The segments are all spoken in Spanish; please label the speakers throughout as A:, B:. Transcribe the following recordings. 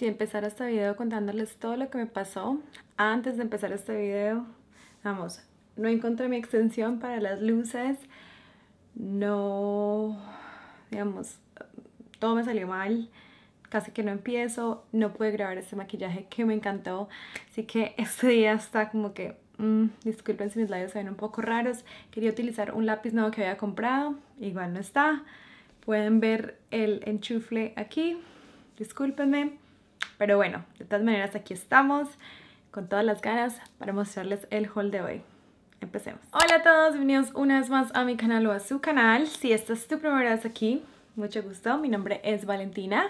A: si empezar este video contándoles todo lo que me pasó, antes de empezar este video, vamos, no encontré mi extensión para las luces, no, digamos, todo me salió mal, casi que no empiezo, no pude grabar este maquillaje que me encantó, así que este día está como que, mm, disculpen si mis labios se ven un poco raros, quería utilizar un lápiz nuevo que había comprado, igual no está, pueden ver el enchufle aquí, discúlpenme, pero bueno, de todas maneras aquí estamos con todas las ganas para mostrarles el haul de hoy. Empecemos. Hola a todos, bienvenidos una vez más a mi canal o a su canal. Si esta es tu primera vez aquí, mucho gusto, mi nombre es Valentina.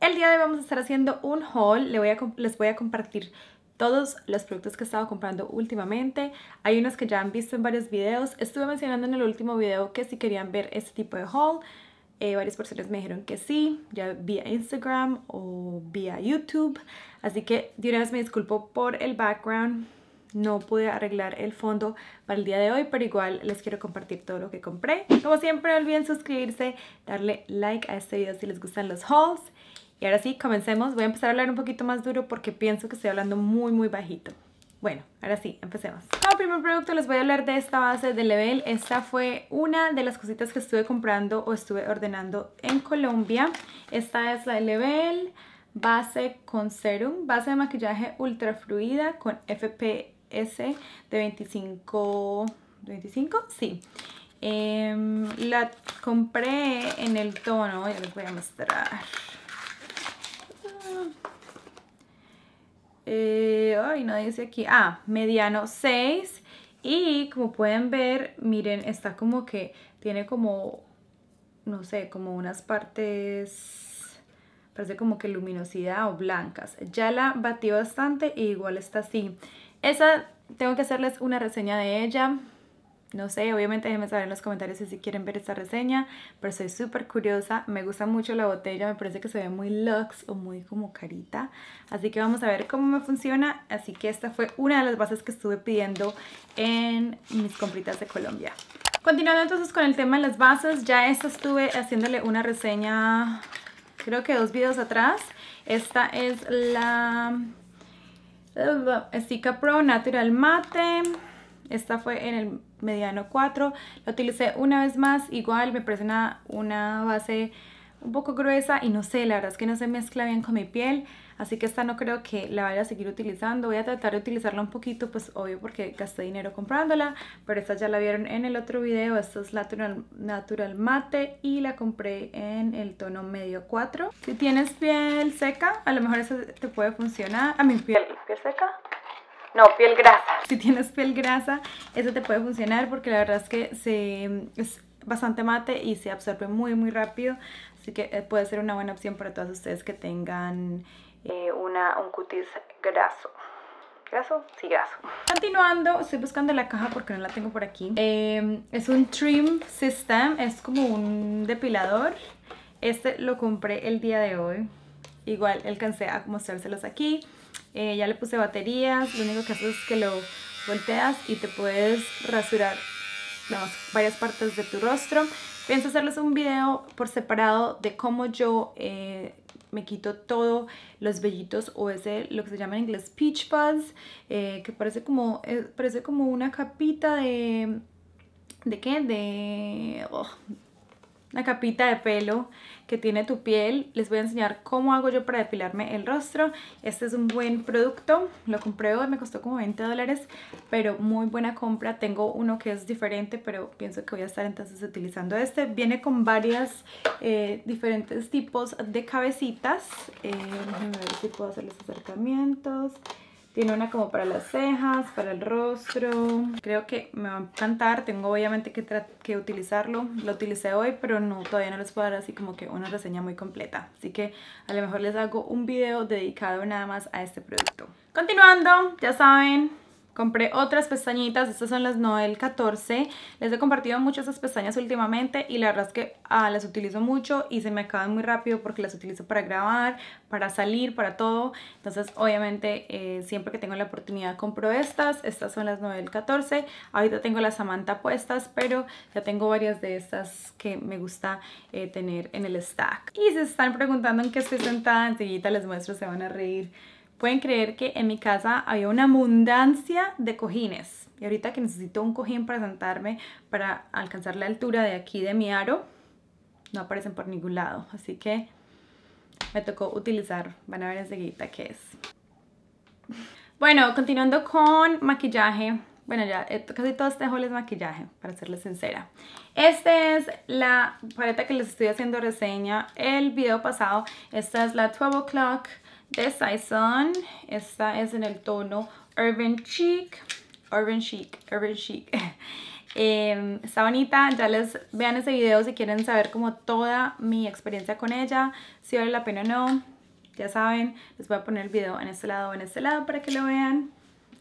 A: El día de hoy vamos a estar haciendo un haul, les voy a, les voy a compartir todos los productos que he estado comprando últimamente. Hay unos que ya han visto en varios videos. Estuve mencionando en el último video que si querían ver este tipo de haul, eh, varias personas me dijeron que sí, ya vía Instagram o vía YouTube. Así que de una vez me disculpo por el background. No pude arreglar el fondo para el día de hoy, pero igual les quiero compartir todo lo que compré. Como siempre, no olviden suscribirse, darle like a este video si les gustan los hauls. Y ahora sí, comencemos. Voy a empezar a hablar un poquito más duro porque pienso que estoy hablando muy, muy bajito. Bueno, ahora sí, empecemos. Como primer producto les voy a hablar de esta base de Level. Esta fue una de las cositas que estuve comprando o estuve ordenando en Colombia. Esta es la de Level base con serum, base de maquillaje ultra fluida con FPS de 25... ¿25? Sí. Em, la compré en el tono, ya les voy a mostrar. Eh, ay, no dice aquí, ah, mediano 6 y como pueden ver, miren, está como que tiene como, no sé, como unas partes, parece como que luminosidad o blancas. Ya la batí bastante y igual está así. Esa, tengo que hacerles una reseña de ella, no sé, obviamente déjenme saber en los comentarios si quieren ver esta reseña, pero soy súper curiosa, me gusta mucho la botella, me parece que se ve muy lux o muy como carita, así que vamos a ver cómo me funciona, así que esta fue una de las bases que estuve pidiendo en mis compritas de Colombia. Continuando entonces con el tema de las bases, ya esta estuve haciéndole una reseña creo que dos videos atrás, esta es la eh, Estica Pro Natural Matte. Esta fue en el mediano 4. La utilicé una vez más. Igual me presenta una, base un poco gruesa y no sé, la verdad es que no se mezcla bien con mi piel, así que esta no creo que la vaya a seguir utilizando, voy a tratar de utilizarla un poquito, pues obvio porque gasté dinero comprándola, pero esta ya la vieron en el otro video, esto es Natural, Natural Mate y la compré en el tono medio 4. Si tienes piel seca, a lo mejor eso te puede funcionar, a mi piel, piel seca, no, piel grasa. Si tienes piel grasa, eso te puede funcionar porque la verdad es que se, es bastante mate y se absorbe muy muy rápido. Así que eh, puede ser una buena opción para todos ustedes que tengan eh, una, un cutis graso. ¿Graso? Sí, graso. Continuando, estoy buscando la caja porque no la tengo por aquí. Em, es un Trim System, es como un depilador. Este lo compré el día de hoy. Igual alcancé a mostrárselos aquí. Eh, ya le puse baterías, lo único que haces es que lo volteas y te puedes rasurar las varias partes de tu rostro. Pienso hacerles un video por separado de cómo yo eh, me quito todo, los vellitos o ese, lo que se llama en inglés peach fuzz, eh, que parece como, parece como una capita de... ¿De qué? De... Oh, una capita de pelo que tiene tu piel. Les voy a enseñar cómo hago yo para depilarme el rostro. Este es un buen producto, lo compré hoy, me costó como 20 dólares, pero muy buena compra. Tengo uno que es diferente, pero pienso que voy a estar entonces utilizando este. Viene con varias eh, diferentes tipos de cabecitas. Eh, déjenme ver si puedo hacer los acercamientos. Tiene una como para las cejas, para el rostro. Creo que me va a encantar. Tengo obviamente que, que utilizarlo. Lo utilicé hoy, pero no, todavía no les puedo dar así como que una reseña muy completa. Así que a lo mejor les hago un video dedicado nada más a este producto. Continuando, ya saben, Compré otras pestañitas, estas son las Noel 14. Les he compartido muchas esas pestañas últimamente y la verdad es que ah, las utilizo mucho y se me acaban muy rápido porque las utilizo para grabar, para salir, para todo. Entonces obviamente eh, siempre que tengo la oportunidad compro estas. Estas son las Noel 14. Ahorita tengo las Samantha puestas, pero ya tengo varias de estas que me gusta eh, tener en el stack. Y se están preguntando en qué estoy sentada, enseguida les muestro, se van a reír. Pueden creer que en mi casa había una abundancia de cojines. Y ahorita que necesito un cojín para sentarme, para alcanzar la altura de aquí de mi aro, no aparecen por ningún lado. Así que me tocó utilizar. Van a ver enseguida qué es. Bueno, continuando con maquillaje. Bueno, ya eh, casi todo este haul es maquillaje, para serles sincera. Esta es la paleta que les estoy haciendo reseña el video pasado. Esta es la 12 O'Clock de Saison. Esta es en el tono Urban Chic. Urban Chic, Urban Chic. Em, está bonita, ya les vean ese video si quieren saber como toda mi experiencia con ella, si vale la pena o no. Ya saben, les voy a poner el video en este lado o en este lado para que lo vean.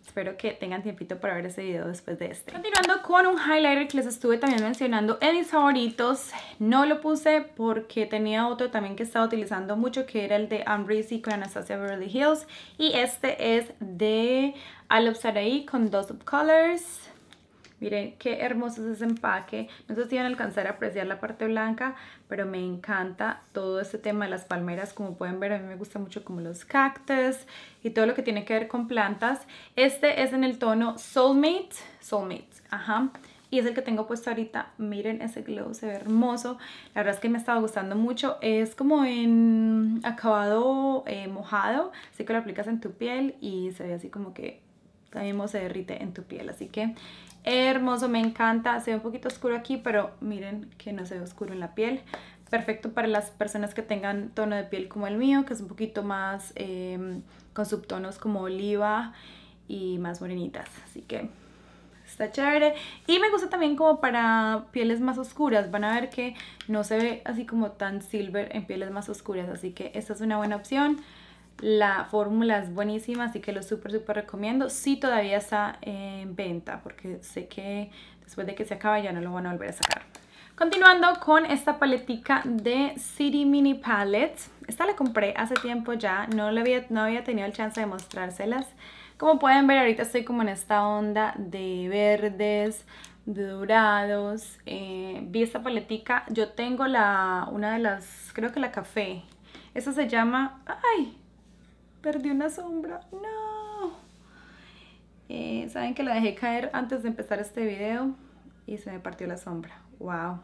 A: Espero que tengan tiempito para ver ese video después de este. Continuando con un highlighter que les estuve también mencionando en mis favoritos. No lo puse porque tenía otro también que estaba utilizando mucho que era el de Ambrisi con Anastasia Beverly Hills. Y este es de Alopsaraí con dos subcolors. Miren qué hermoso es ese empaque. No sé si van a alcanzar a apreciar la parte blanca, pero me encanta todo este tema de las palmeras. Como pueden ver, a mí me gusta mucho como los cactus y todo lo que tiene que ver con plantas. Este es en el tono Soulmate. Soulmate, ajá. Y es el que tengo puesto ahorita. Miren ese glow, se ve hermoso. La verdad es que me estaba gustando mucho. Es como en acabado eh, mojado. Así que lo aplicas en tu piel y se ve así como que también se derrite en tu piel. Así que hermoso, me encanta. Se ve un poquito oscuro aquí, pero miren que no se ve oscuro en la piel. Perfecto para las personas que tengan tono de piel como el mío, que es un poquito más em, con subtonos como oliva y más morenitas. Así que está chévere. Y me gusta también como para pieles más oscuras. Van a ver que no se ve así como tan silver en pieles más oscuras. Así que esta es una buena opción. La fórmula es buenísima, así que lo súper, súper recomiendo. Si todavía está en venta, porque sé que después de que se acaba ya no lo van a volver a sacar. Continuando con esta paletica de City Mini Palettes. Esta la compré hace tiempo ya, no, la había, no había tenido el chance de mostrárselas. Como pueden ver, ahorita estoy como en esta onda de verdes, de dorados. Eh, vi esta paletica, yo tengo la, una de las, creo que la café. Esa se llama, ay, perdí una sombra, no. Eh, saben que la dejé caer antes de empezar este video y se me partió la sombra, wow.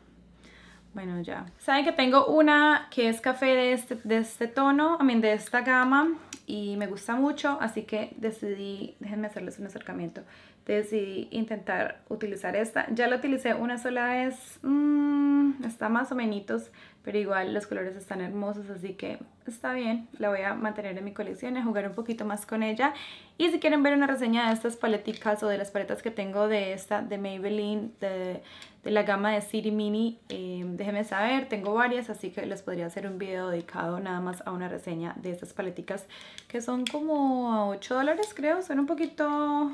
A: Bueno, ya. Saben que tengo una que es café de este, de este tono, también de esta gama y me gusta mucho, así que decidí, déjenme hacerles un acercamiento, decidí intentar utilizar esta. Ya la utilicé una sola vez, mm, está más o menos, pero igual los colores están hermosos, así que está bien, la voy a mantener en mi colección, a jugar un poquito más con ella. Y si quieren ver una reseña de estas paleticas o de las paletas que tengo de esta, de Maybelline, de, la gama de City Mini, eh, déjenme saber, tengo varias, así que les podría hacer un video dedicado nada más a una reseña de estas paleticas que son como a 8 dólares creo, son un poquito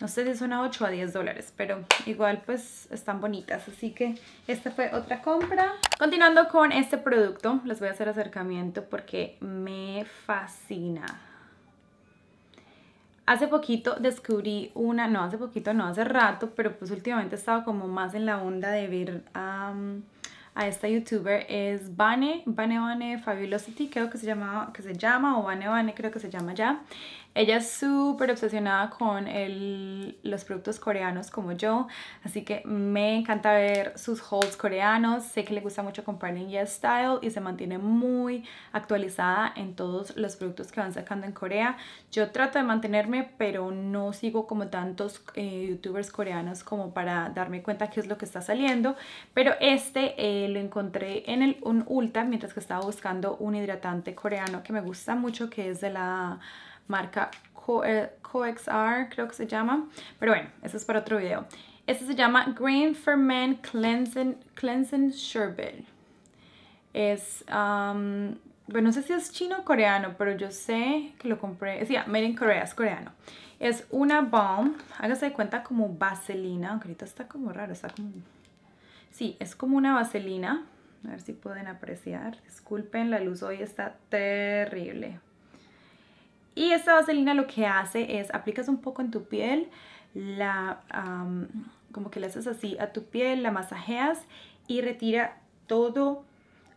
A: no sé si son a 8 o a 10 dólares, pero igual pues están bonitas. Así que esta fue otra compra. Continuando con este producto, les voy a hacer acercamiento porque me fascina. Hace poquito descubrí una, no hace poquito, no hace rato, pero pues últimamente he estado como más en la onda de ver a esta youtuber, es Bane, Bane Bane Fabulosity, creo que se, llamaba, que se llama, o Bane Bane creo que se llama ya. Ella es súper obsesionada con los productos coreanos como yo, así que me encanta ver sus hauls coreanos. Sé que le gusta mucho comprar en Style y se mantiene muy actualizada en todos los productos que van sacando en Corea. Yo trato de mantenerme, pero no sigo como tantos eh, youtubers coreanos como para darme cuenta qué es lo que está saliendo. Pero este eh, lo encontré en el, un Ulta mientras que estaba buscando un hidratante coreano que me gusta mucho, que es de la marca CoXR, eh, creo que se llama. Pero bueno, eso es para otro video. Este se llama Green Ferment Cleansing, Cleansing Sherbet. Es, um, bueno, no sé si es chino o coreano, pero yo sé que lo compré. Sí, yeah, Made in Korea, es coreano. Es una balm, hágase de cuenta como vaselina, ahorita está como raro, está como... Sí, es como una vaselina. A ver si pueden apreciar. Disculpen, la luz hoy está terrible. Y esta vaselina lo que hace es, aplicas un poco en tu piel, la, como que la haces así a tu piel, la masajeas y retira todo,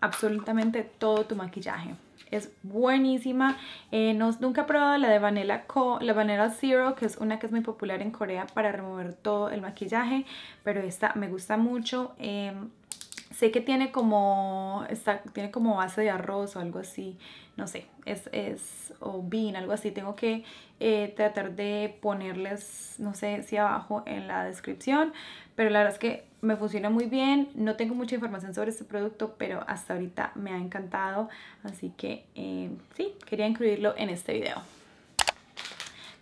A: absolutamente todo tu maquillaje. Es buenísima. Eh, nunca he probado la de Vanilla, Co, la Vanilla Zero, que es una que es muy popular en Corea para remover todo el maquillaje, pero esta me gusta mucho. Em, Sé que tiene como, tiene como base de arroz o algo así, no sé, es, es o bean, algo así. Tengo que eh, tratar de ponerles, no sé si abajo en la descripción, pero la verdad es que me funciona muy bien. No tengo mucha información sobre este producto, pero hasta ahorita me ha encantado, así que eh, sí, quería incluirlo en este video.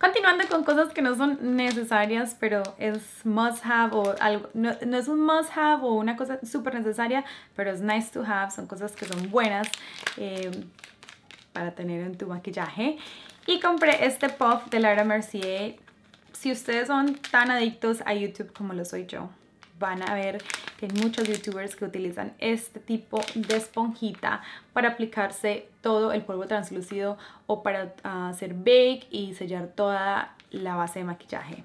A: Continuando con cosas que no son necesarias, pero es must have o algo, no, es un must have o una cosa súper necesaria, pero es nice to have, son cosas que son buenas eh, para tener en tu maquillaje. Y compré este puff de Laura Mercier. Si ustedes son tan adictos a YouTube como lo soy yo, van a ver que hay muchos youtubers que utilizan este tipo de esponjita para aplicarse todo el polvo translúcido o para ah, hacer bake y sellar toda la base de maquillaje.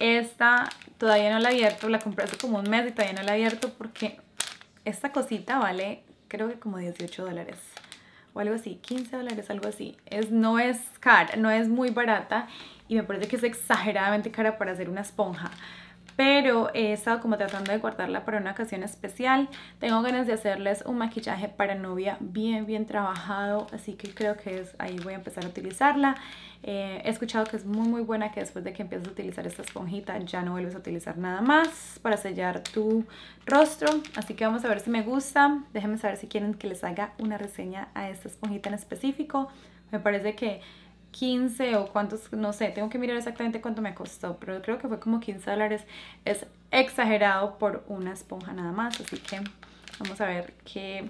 A: Esta todavía no la he abierto, la compré hace como un mes y todavía no la he abierto porque esta cosita vale creo que como 18 dólares o algo así, 15 dólares, algo así. Es, no es cara, no es muy barata y me parece que es exageradamente cara para hacer una esponja pero he estado como tratando de guardarla para una ocasión especial. Tengo ganas de hacerles un maquillaje para novia bien, bien trabajado, así que creo que es, ahí voy a empezar a utilizarla. Eh, he escuchado que es muy, muy buena, que después de que empieces a utilizar esta esponjita ya no vuelves a utilizar nada más para sellar tu rostro. Así que vamos a ver si me gusta. Déjenme saber si quieren que les haga una reseña a esta esponjita en específico. Me parece que 15 o cuántos, no sé, tengo que mirar exactamente cuánto me costó, pero creo que fue como 15 dólares. Es exagerado por una esponja nada más, así que vamos a ver qué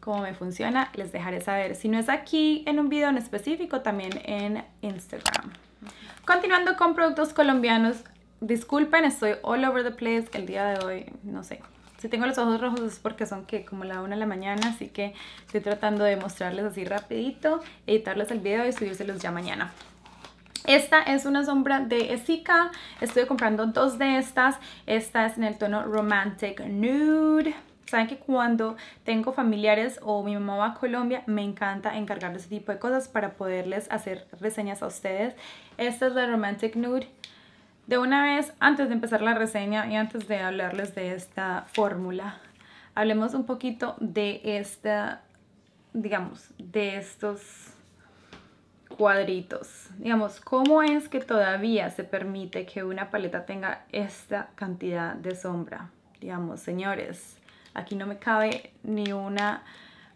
A: cómo me funciona, les dejaré saber. Si no es aquí en un video en específico, también en Instagram. Continuando con productos colombianos, disculpen, estoy all over the place el día de hoy, no sé, si tengo los ojos rojos es porque son que como la 1 de la mañana, así que estoy tratando de mostrarles así rapidito, editarles el video y subírselos ya mañana. Esta es una sombra de sika Estoy comprando dos de estas, esta es en el tono Romantic Nude. Saben que cuando tengo familiares o mi mamá va a Colombia, me encanta encargarles ese tipo de cosas para poderles hacer reseñas a ustedes. Esta es la Romantic Nude de una vez, antes de empezar la reseña y antes de hablarles de esta fórmula, hablemos un poquito de esta, digamos, de estos cuadritos. Digamos, ¿cómo es que todavía se permite que una paleta tenga esta cantidad de sombra? Digamos, señores, aquí no me cabe ni una,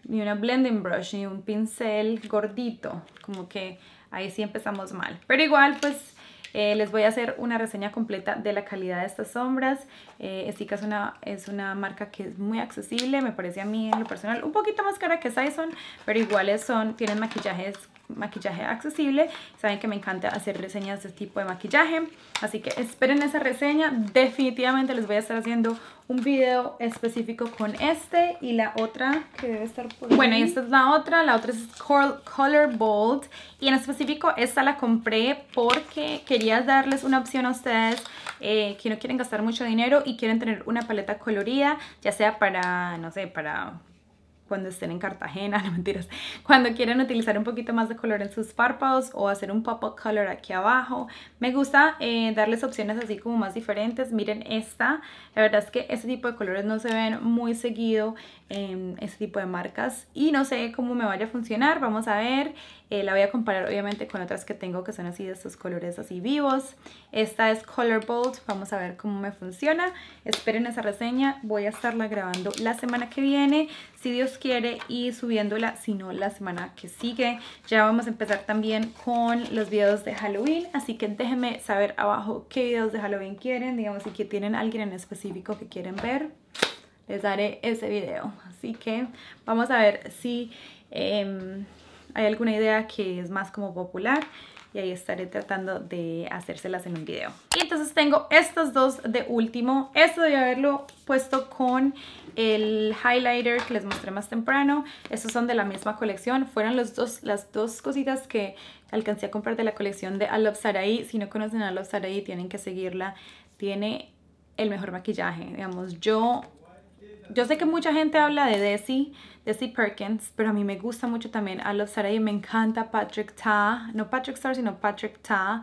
A: ni una blending brush, ni un pincel gordito, como que ahí sí empezamos mal. Pero igual, pues eh, les voy a hacer una reseña completa de la calidad de estas sombras. Eh, Estica es una, es una marca que es muy accesible, me parece a mí en lo personal un poquito más cara que Sison, pero iguales son, tienen maquillajes maquillaje accesible. Saben que me encanta hacer reseñas de este tipo de maquillaje. Así que esperen esa reseña. Definitivamente les voy a estar haciendo un video específico con este. Y la otra que debe estar por Bueno, y esta es la otra. La otra es Color Bold. Y en específico esta la compré porque quería darles una opción a ustedes eh, que no quieren gastar mucho dinero y quieren tener una paleta colorida. Ya sea para, no sé, para cuando estén en Cartagena, no mentiras, cuando quieren utilizar un poquito más de color en sus párpados o hacer un pop-up color aquí abajo. Me gusta eh, darles opciones así como más diferentes. Miren esta, la verdad es que este tipo de colores no se ven muy seguido en este tipo de marcas y no sé cómo me vaya a funcionar, vamos a ver. Eh, la voy a comparar obviamente con otras que tengo que son así de estos colores así vivos. Esta es Color Bolt vamos a ver cómo me funciona. Esperen esa reseña, voy a estarla grabando la semana que viene. Si Dios quiere y subiéndola, si no la semana que sigue. Ya vamos a empezar también con los videos de Halloween, así que déjenme saber abajo qué videos de Halloween quieren, digamos si que tienen alguien en específico que quieren ver, les daré ese video. Así que vamos a ver si em, hay alguna idea que es más como popular y ahí estaré tratando de hacérselas en un video. Y entonces tengo estas dos de último. Esto debe haberlo puesto con el highlighter que les mostré más temprano. Estos son de la misma colección. Fueron los dos, las dos cositas que alcancé a comprar de la colección de Love Sarai. Si no conocen a Love Sarai, tienen que seguirla. Tiene el mejor maquillaje. Digamos, yo yo sé que mucha gente habla de Desi, Desi Perkins, pero a mí me gusta mucho también a Love Sarah me encanta Patrick Ta, no Patrick Star, sino Patrick Ta.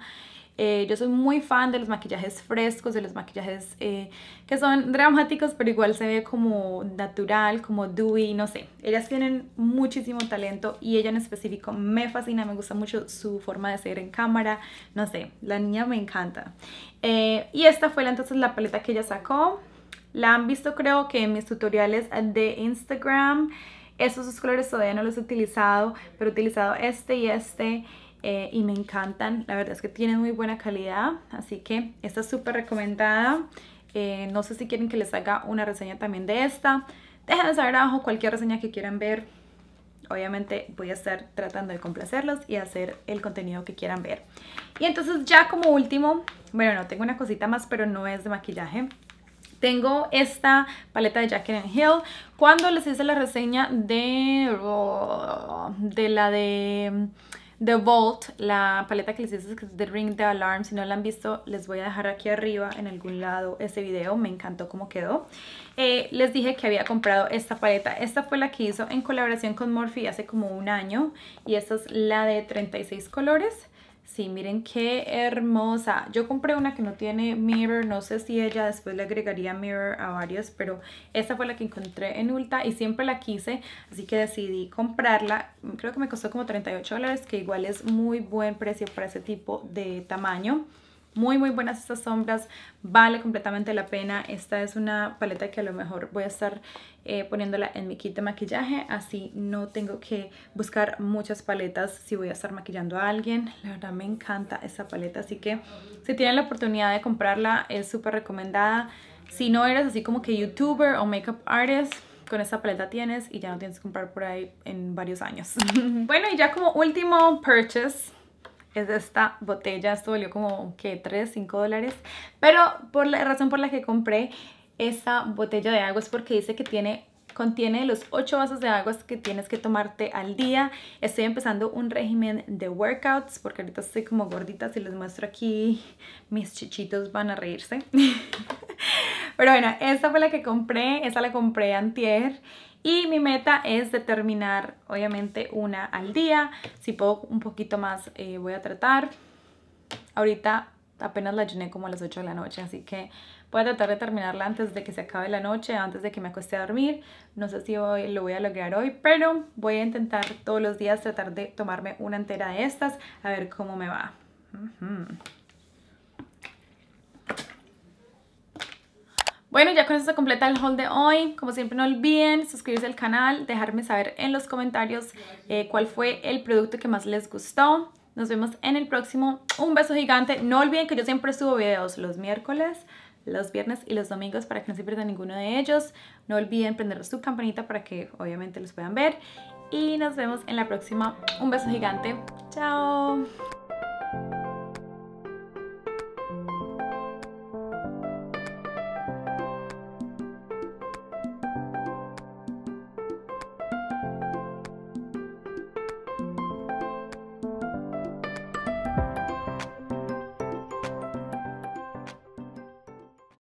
A: Eh, yo soy muy fan de los maquillajes frescos, de los maquillajes eh, que son dramáticos, pero igual se ve como natural, como dewy, no sé. Ellas tienen muchísimo talento y ella en específico me fascina, me gusta mucho su forma de ser en cámara, no sé, la niña me encanta. Eh, y esta fue entonces la paleta que ella sacó. La han visto creo que en mis tutoriales de Instagram. esos dos colores todavía no los he utilizado, pero he utilizado este y este. Eh, y me encantan. La verdad es que tienen muy buena calidad, así que está es súper recomendada. Eh, no sé si quieren que les haga una reseña también de esta. Déjenme saber abajo cualquier reseña que quieran ver. Obviamente voy a estar tratando de complacerlos y hacer el contenido que quieran ver. Y entonces ya como último, bueno, no tengo una cosita más, pero no es de maquillaje. Tengo esta paleta de Jacqueline Hill. Cuando les hice la reseña de, de la de The Vault, la paleta que les hice es The Ring the Alarm. Si no la han visto, les voy a dejar aquí arriba en algún lado ese video. Me encantó cómo quedó. Eh, les dije que había comprado esta paleta. Esta fue la que hizo en colaboración con Morphe hace como un año. Y esta es la de 36 colores. Sí, miren qué hermosa. Yo compré una que no tiene mirror, no sé si ella después le agregaría mirror a varias, pero esta fue la que encontré en Ulta y siempre la quise, así que decidí comprarla. Creo que me costó como 38 dólares, que igual es muy buen precio para ese tipo de tamaño muy muy buenas estas sombras, vale completamente la pena. Esta es una paleta que a lo mejor voy a estar eh, poniéndola en mi kit de maquillaje, así no tengo que buscar muchas paletas si voy a estar maquillando a alguien. La verdad me encanta esta paleta, así que si tienen la oportunidad de comprarla es súper recomendada. Si no eres así como que youtuber o makeup artist, con esta paleta tienes y ya no tienes que comprar por ahí en varios años. bueno, y ya como último purchase es esta botella. Esto valió como, que 3, 5 dólares. Pero por la razón por la que compré esta botella de agua es porque dice que tiene contiene los 8 vasos de agua que tienes que tomarte al día. Estoy empezando un régimen de workouts porque ahorita estoy como gordita. Si les muestro aquí, mis chichitos van a reírse. Pero bueno, esta fue la que compré. Esta la compré antier y mi meta es determinar obviamente una al día, si puedo un poquito más eh, voy a tratar. Ahorita apenas la llené como a las 8 de la noche, así que voy a tratar de terminarla antes de que se acabe la noche, antes de que me acueste a dormir. No sé si hoy lo voy a lograr hoy, pero voy a intentar todos los días tratar de tomarme una entera de estas, a ver cómo me va. Bueno, ya con esto se completa el haul de hoy. Como siempre, no olviden suscribirse al canal, dejarme saber en los comentarios eh, cuál fue el producto que más les gustó. Nos vemos en el próximo. Un beso gigante. No olviden que yo siempre subo videos los miércoles, los viernes y los domingos para que no se pierdan ninguno de ellos. No olviden prender su campanita para que obviamente los puedan ver. Y nos vemos en la próxima. Un beso gigante. Chao.